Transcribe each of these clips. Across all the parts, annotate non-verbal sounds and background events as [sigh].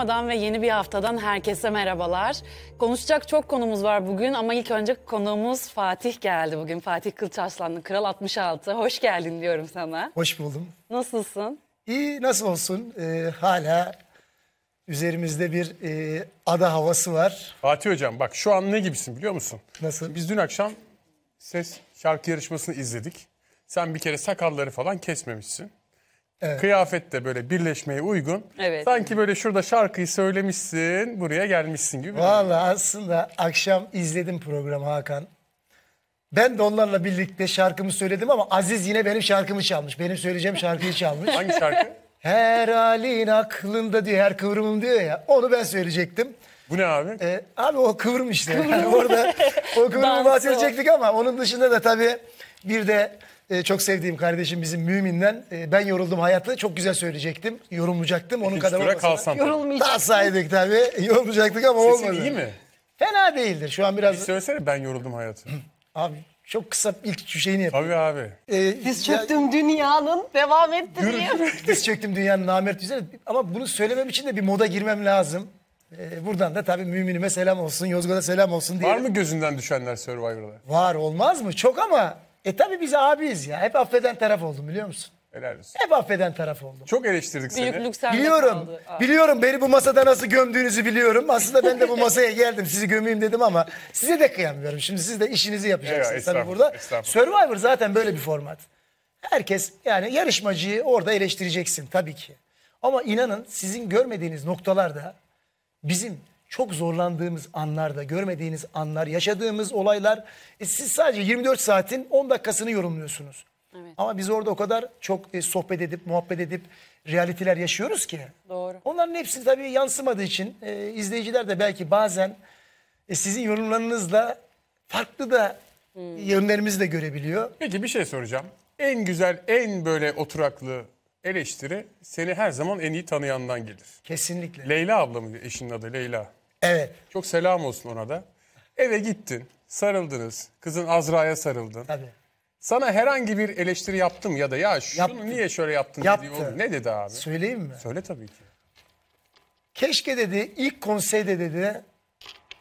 Sinema'dan ve yeni bir haftadan herkese merhabalar. Konuşacak çok konumuz var bugün ama ilk önce konuğumuz Fatih geldi bugün. Fatih Kılıçarslanlı Kral 66. Hoş geldin diyorum sana. Hoş buldum. Nasılsın? İyi nasıl olsun? Ee, hala üzerimizde bir e, ada havası var. Fatih Hocam bak şu an ne gibisin biliyor musun? Nasıl? Biz dün akşam ses şarkı yarışmasını izledik. Sen bir kere sakalları falan kesmemişsin. Evet. Kıyafet de böyle birleşmeye uygun. Evet. Sanki böyle şurada şarkıyı söylemişsin, buraya gelmişsin gibi. Valla aslında akşam izledim programı Hakan. Ben de onlarla birlikte şarkımı söyledim ama Aziz yine benim şarkımı çalmış. Benim söyleyeceğim şarkıyı çalmış. Hangi şarkı? Her halin aklında diyor, her kıvrımım diyor ya. Onu ben söyleyecektim. Bu ne abi? Ee, abi o kıvrım işte. Yani orada o kıvrımı bahsedecektik ama onun dışında da tabii bir de e, çok sevdiğim kardeşim bizim Mümin'den e, ben yoruldum hayatta çok güzel söyleyecektim. Yorumlayacaktım. Onun kadar olmasa kalsan. Daha saydık tabii. [laughs] Yorulmayacaktık ama Sesin olmadı. iyi mi? Fena değildir. Şu an biraz... Bir söylesene ben yoruldum hayatı. [clears throat] Abi çok kısa ilk şeyini yapayım. Tabii abi. Ee, Diz çöktüm ya, dünyanın devam ettireyim. [laughs] Diz çöktüm dünyanın namert güzel. Ama bunu söylemem için de bir moda girmem lazım. Ee, buradan da tabii müminime selam olsun, Yozgat'a selam olsun diye. Var mı gözünden düşenler Survivor'da? Var olmaz mı? Çok ama e tabi biz abiyiz ya. Hep affeden taraf oldum biliyor musun? Helal olsun. Hep affeden taraf oldum. Çok eleştirdik seni. Büyüklük Biliyorum. Biliyorum beni bu masada nasıl gömdüğünüzü biliyorum. Aslında ben de bu masaya geldim sizi gömeyim dedim ama size de kıyamıyorum. Şimdi siz de işinizi yapacaksınız Eyvah, tabii burada. Survivor zaten böyle bir format. Herkes yani yarışmacıyı orada eleştireceksin tabii ki. Ama inanın sizin görmediğiniz noktalarda bizim çok zorlandığımız anlarda, görmediğiniz anlar, yaşadığımız olaylar. E siz sadece 24 saatin 10 dakikasını yorumluyorsunuz. Evet. Ama biz orada o kadar çok e, sohbet edip, muhabbet edip realiteler yaşıyoruz ki. Doğru. Onların hepsi tabii yansımadığı için e, izleyiciler de belki bazen e, sizin yorumlarınızla farklı da hmm. E, yönlerimizi de görebiliyor. Peki bir şey soracağım. En güzel, en böyle oturaklı eleştiri seni her zaman en iyi tanıyandan gelir. Kesinlikle. Leyla ablamın eşinin adı Leyla? Evet. Çok selam olsun ona da. Eve gittin, sarıldınız. Kızın Azra'ya sarıldın. Tabii. Sana herhangi bir eleştiri yaptım ya da ya şunu Yaptı. niye şöyle yaptın Yaptı. dediği oldu. Ne dedi abi? Söyleyeyim mi? Söyle tabii ki. Keşke dedi ilk konseyde dedi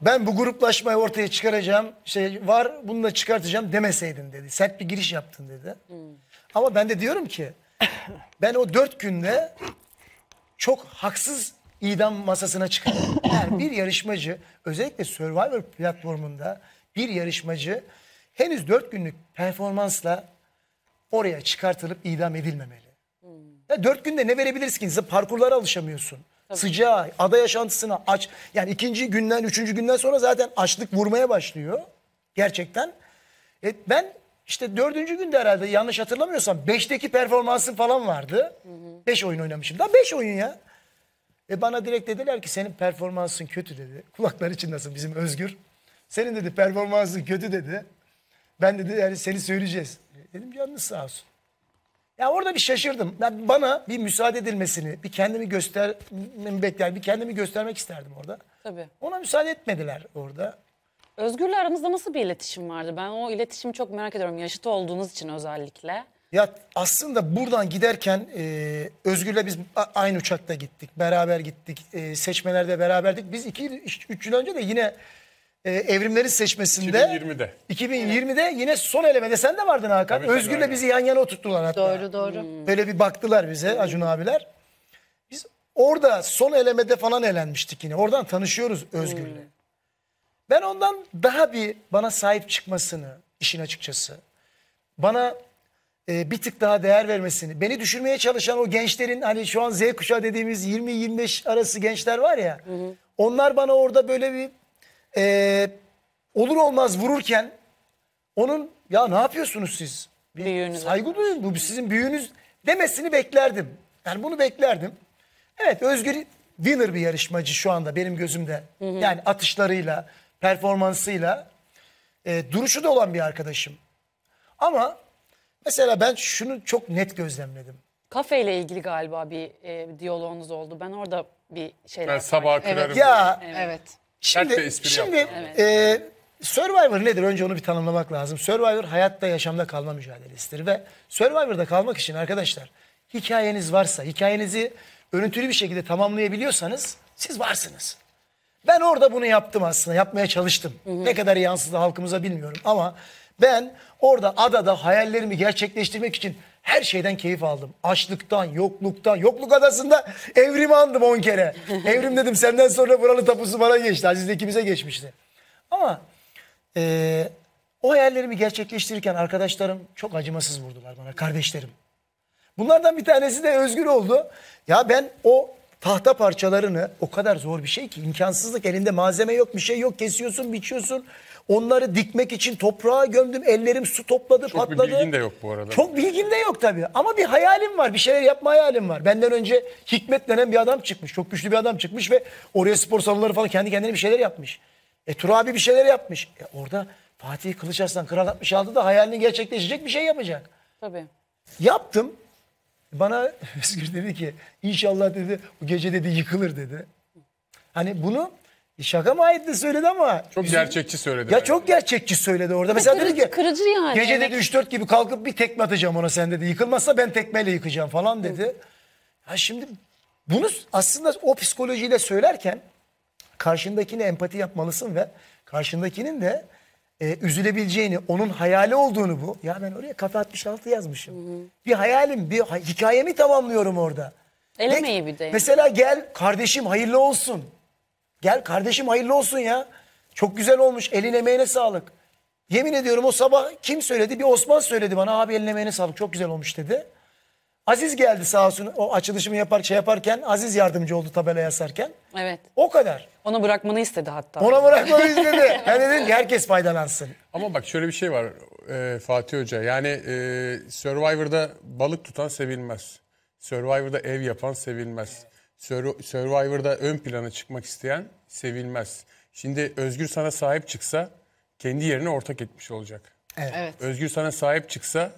ben bu gruplaşmayı ortaya çıkaracağım şey var bunu da çıkartacağım demeseydin dedi. Sert bir giriş yaptın dedi. Hmm. Ama ben de diyorum ki ben o dört günde çok haksız idam masasına çıkar. Yani bir yarışmacı özellikle Survivor platformunda bir yarışmacı henüz dört günlük performansla oraya çıkartılıp idam edilmemeli. Hmm. Ya 4 günde ne verebilirsin ki? Parkurlara alışamıyorsun. Tabii. Sıcağı, ada yaşantısına aç. Yani ikinci günden, üçüncü günden sonra zaten açlık vurmaya başlıyor. Gerçekten. E, ben işte dördüncü günde herhalde yanlış hatırlamıyorsam beşteki performansım falan vardı. Hı Beş oyun oynamışım. Daha beş oyun ya. E bana direkt dediler ki senin performansın kötü dedi. [laughs] Kulaklar için nasıl bizim Özgür. Senin dedi performansın kötü dedi. Ben dedi yani seni söyleyeceğiz. E dedim canınız sağ olsun. Ya orada bir şaşırdım. Ben bana bir müsaade edilmesini, bir kendimi göstermemi bekler, bir kendimi göstermek isterdim orada. Tabii. Ona müsaade etmediler orada. Özgür'le aranızda nasıl bir iletişim vardı? Ben o iletişimi çok merak ediyorum. Yaşıt olduğunuz için özellikle. Ya aslında buradan giderken e, Özgür'le biz aynı uçakta gittik. Beraber gittik. E, seçmelerde beraberdik. Biz 2-3 yıl önce de yine e, evrimlerin seçmesinde 2020'de. 2020'de yine son elemede sen de vardın Hakan. Tabii, Özgür'le bizi yan yana oturttular hatta. Doğru doğru. Hmm. Böyle bir baktılar bize Acun abiler. Biz orada son elemede falan elenmiştik yine. Oradan tanışıyoruz Özgür'le. Hmm. Ben ondan daha bir bana sahip çıkmasını işin açıkçası. Bana e, bir tık daha değer vermesini, beni düşürmeye çalışan o gençlerin hani şu an Z kuşağı dediğimiz 20-25 arası gençler var ya. Hı hı. Onlar bana orada böyle bir e, olur olmaz vururken onun ya ne yapıyorsunuz siz? Bir Büyüğünüz saygı duyun bu sizin büyüğünüz demesini beklerdim. Yani bunu beklerdim. Evet Özgür winner bir yarışmacı şu anda benim gözümde. Hı hı. Yani atışlarıyla, performansıyla, e, duruşu da olan bir arkadaşım. Ama Mesela ben şunu çok net gözlemledim. Kafeyle ilgili galiba bir e, diyaloğunuz oldu. Ben orada bir şeyler... Ben sabah kırarım. Evet. Ya Evet. şimdi, şimdi yaptı. e, Survivor nedir? Önce onu bir tanımlamak lazım. Survivor hayatta yaşamda kalma mücadelesidir ve Survivor'da kalmak için arkadaşlar hikayeniz varsa, hikayenizi örüntülü bir şekilde tamamlayabiliyorsanız siz varsınız. Ben orada bunu yaptım aslında, yapmaya çalıştım. Ne kadar iyi yansıdı halkımıza bilmiyorum ama ben orada adada hayallerimi gerçekleştirmek için her şeyden keyif aldım. Açlıktan, yokluktan, yokluk adasında evrimi andım 10 kere. [laughs] Evrim dedim senden sonra buralı tapusu bana geçti. Aziz ikimize geçmişti. Ama e, o hayallerimi gerçekleştirirken arkadaşlarım çok acımasız vurdular bana, kardeşlerim. Bunlardan bir tanesi de Özgür oldu. Ya ben o tahta parçalarını o kadar zor bir şey ki imkansızlık elinde malzeme yok bir şey yok kesiyorsun biçiyorsun. Onları dikmek için toprağa gömdüm ellerim su topladı Çok patladı. Çok bilgin de yok bu arada. Çok bilgim de yok tabii ama bir hayalim var bir şeyler yapma hayalim var. Benden önce Hikmet denen bir adam çıkmış çok güçlü bir adam çıkmış ve oraya spor salonları falan kendi kendine bir şeyler yapmış. E Tur abi bir şeyler yapmış. E, orada Fatih Kılıçarslan Kral 66'da hayalini gerçekleşecek bir şey yapacak. Tabii. Yaptım bana [laughs] Özgür dedi ki inşallah dedi bu gece dedi yıkılır dedi. Hani bunu şaka mı ait de söyledi ama. Çok üzüm, gerçekçi söyledi. Ya çok gerçekçi söyledi orada. Mesela kırıcı, dedi ki kırıcı yani. gece dedi 3-4 gibi kalkıp bir tekme atacağım ona sen dedi. Yıkılmazsa ben tekmeyle yıkacağım falan dedi. Ya şimdi bunu aslında o psikolojiyle söylerken karşındakine empati yapmalısın ve karşındakinin de e, üzülebileceğini, onun hayali olduğunu bu. Ya ben oraya kafe 66 yazmışım. Hı hı. Bir hayalim, bir hikayemi tamamlıyorum orada. Elemeyi bir de. Mesela gel kardeşim hayırlı olsun. Gel kardeşim hayırlı olsun ya. Çok güzel olmuş. Elin emeğine sağlık. Yemin ediyorum o sabah kim söyledi? Bir Osman söyledi bana. Abi elin emeğine sağlık. Çok güzel olmuş dedi. Aziz geldi sahasını o açılışımı yapar şey yaparken Aziz yardımcı oldu tabela yazarken. Evet. O kadar. Onu bırakmanı istedi hatta. Ona bırakmanı istedi. [laughs] Ben dedim ki herkes faydalansın. Ama bak şöyle bir şey var e, Fatih Hoca. Yani e, Survivor'da balık tutan sevilmez. Survivor'da ev yapan sevilmez. Survivor'da ön plana çıkmak isteyen sevilmez. Şimdi Özgür sana sahip çıksa kendi yerine ortak etmiş olacak. Evet. evet. Özgür sana sahip çıksa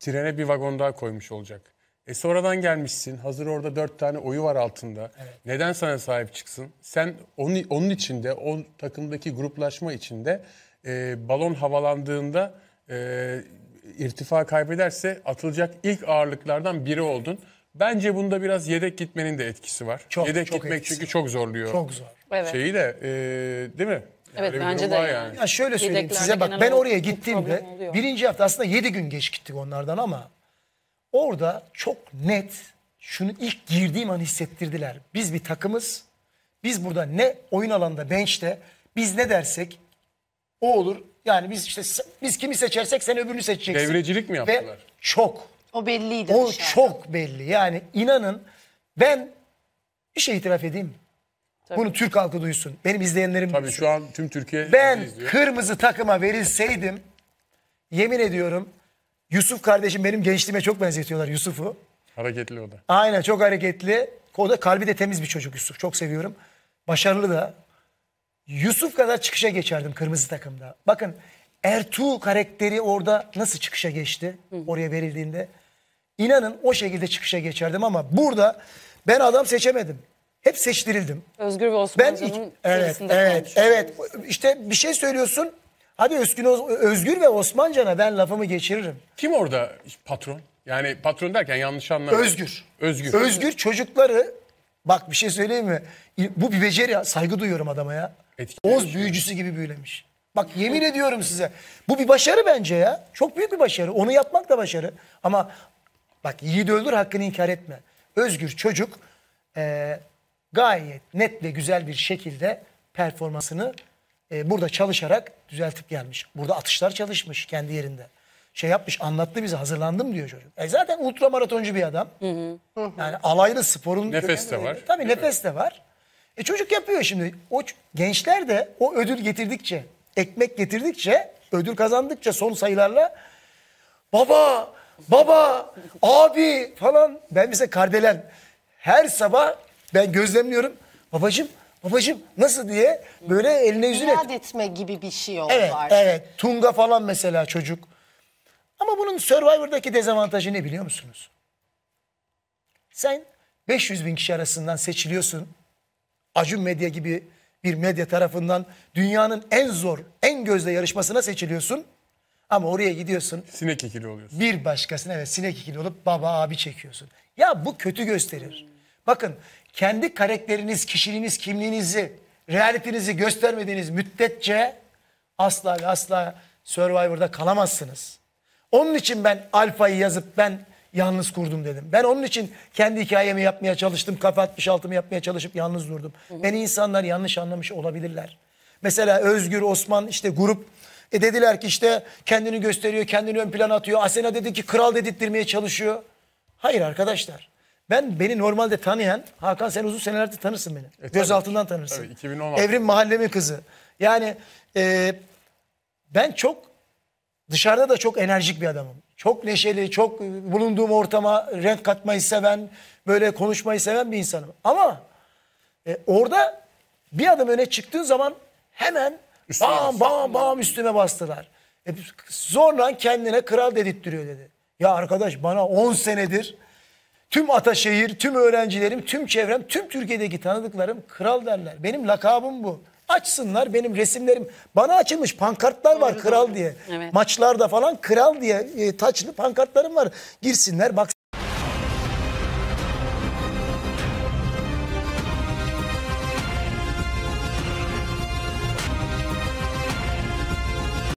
trene bir vagon daha koymuş olacak. E sonradan gelmişsin. Hazır orada dört tane oyu var altında. Evet. Neden sana sahip çıksın? Sen onun, onun içinde, o takımdaki gruplaşma içinde e, balon havalandığında e, irtifa kaybederse atılacak ilk ağırlıklardan biri oldun. Bence bunda biraz yedek gitmenin de etkisi var. Çok, yedek çok gitmek etkisi. çünkü çok zorluyor. Çok zor. Evet. Şeyi de e, değil mi? Evet Öyle bence de yani. Ya şöyle söyleyeyim size bak ben oraya gittiğimde birinci hafta aslında yedi gün geç gittik onlardan ama Orada çok net şunu ilk girdiğim an hissettirdiler. Biz bir takımız. Biz burada ne oyun alanda bench'te biz ne dersek o olur. Yani biz işte biz kimi seçersek sen öbürünü seçeceksin. Devrecilik mi yaptılar? Ve çok. O belliydi. O dışarıda. Şey. çok belli. Yani inanın ben bir şey itiraf edeyim Tabii. Bunu Türk halkı duysun. Benim izleyenlerim Tabii duysun. şu an tüm Türkiye Ben kırmızı takıma verilseydim yemin ediyorum Yusuf kardeşim benim gençliğime çok benzetiyorlar Yusuf'u. Hareketli o da. Aynen çok hareketli. O da kalbi de temiz bir çocuk Yusuf. Çok seviyorum. Başarılı da. Yusuf kadar çıkışa geçerdim kırmızı takımda. Bakın Ertuğ karakteri orada nasıl çıkışa geçti oraya verildiğinde. İnanın o şekilde çıkışa geçerdim ama burada ben adam seçemedim. Hep seçtirildim. Özgür ve Osman Ben Can'ın evet, evet, kalmış. evet. İşte bir şey söylüyorsun Hadi Özgün, Özgür ve Osmancan'a ben lafımı geçiririm. Kim orada patron? Yani patron derken yanlış anlama. Özgür. Özgür. Özgür çocukları bak bir şey söyleyeyim mi? Bu bir beceri Saygı duyuyorum adama ya. Etkilemiş Oz büyücüsü gibi büyülemiş. Bak yemin ediyorum size. Bu bir başarı bence ya. Çok büyük bir başarı. Onu yapmak da başarı. Ama bak yiğit öldür hakkını inkar etme. Özgür çocuk e, gayet net ve güzel bir şekilde performansını e, burada çalışarak düzeltip gelmiş. Burada atışlar çalışmış kendi yerinde. Şey yapmış anlattı bize hazırlandım diyor çocuk. E zaten ultramaratoncu bir adam. Hı hı. Yani alaylı sporun... Nefes de var. Tabii nefes de var. E çocuk yapıyor şimdi. O gençler de o ödül getirdikçe, ekmek getirdikçe, ödül kazandıkça son sayılarla baba, baba, abi falan. Ben mesela Kardelen her sabah ben gözlemliyorum. Babacım Babacım nasıl diye böyle eline yüzüne... İnat etme gibi bir şey oldu Evet, artık. evet. Tunga falan mesela çocuk. Ama bunun Survivor'daki dezavantajı ne biliyor musunuz? Sen 500 bin kişi arasından seçiliyorsun. Acun Medya gibi bir medya tarafından dünyanın en zor, en gözde yarışmasına seçiliyorsun. Ama oraya gidiyorsun. Sinek ikili oluyorsun. Bir başkasına evet sinek ikili olup baba abi çekiyorsun. Ya bu kötü gösterir. Bakın kendi karakteriniz, kişiliğiniz, kimliğinizi, realitinizi göstermediğiniz müddetçe asla ve asla Survivor'da kalamazsınız. Onun için ben Alfa'yı yazıp ben yalnız kurdum dedim. Ben onun için kendi hikayemi yapmaya çalıştım. Kafa 66'mı yapmaya çalışıp yalnız durdum. Hı hı. Beni insanlar yanlış anlamış olabilirler. Mesela Özgür, Osman işte grup e dediler ki işte kendini gösteriyor, kendini ön plana atıyor. Asena dedi ki kral dedirtmeye çalışıyor. Hayır arkadaşlar. Ben beni normalde tanıyan, Hakan sen uzun senelerde tanırsın beni. E, Göz altından tanırsın. Tabii, 2016. Evrim mahallemi kızı. Yani e, ben çok dışarıda da çok enerjik bir adamım. Çok neşeli, çok bulunduğum ortama renk katmayı seven, böyle konuşmayı seven bir insanım. Ama e, orada bir adım öne çıktığın zaman hemen üstüne bam bastı. bam bam üstüme bastılar. E, zorla kendine kral dedirttiriyor dedi. Ya arkadaş bana 10 senedir Tüm Ataşehir, tüm öğrencilerim, tüm çevrem, tüm Türkiye'deki tanıdıklarım kral derler. Benim lakabım bu. Açsınlar benim resimlerim. Bana açılmış pankartlar var kral diye. Evet. Maçlarda falan kral diye e, taçlı pankartlarım var. Girsinler baksınlar.